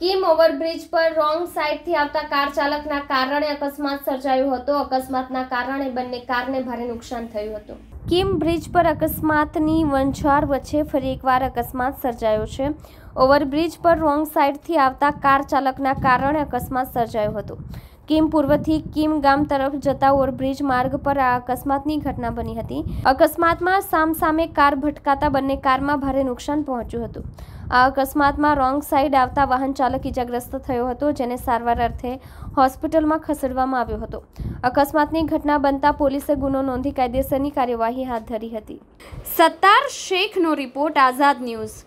Kim overbridge પર wrong સાઇડથી આવતા કાર ચાલકના કારણે અકસ્માત સર્જાયો હતો અકસ્માતના કારણે બંને કારને ભારે નુકસાન થયું હતું કિમ બ્રિજ પર અકસ્માતની વંછાર વચ્ચે ફરી એકવાર અકસ્માત સર્જાયો છે ઓવરબ્રિજ પર રોંગ સાઈડથી આવતા કાર ચાલકના કારણે અકસ્માત સર્જાયો હતો કિમ પૂર્વથી કિમ ગામ તરફ જતા ઓવરબ્રિજ માર્ગ પર આ અકસ્માતની ઘટના બની હતી અકસ્માતમાં સામસામે કાર ભટકાતા બંને કારમાં ભારે નુકસાન પહોંચ્યું હતું આ અકસ્માતમાં રોંગ સાઈડ આવતા વાહન ચાલક ઇજાગ્રસ્ત થયો હતો જેને સારવાર અર્થે હોસ્પિટલમાં ખસેડવામાં આવ્યો હતો અકસ્માતની ઘટના બનતા પોલીસે ગુનો નોંધી કાયદેસરની કાર્યવાહી હાથ ધરી હતી સત્તાર શેખનો રિપોર્ટ આઝાદ ન્યૂઝ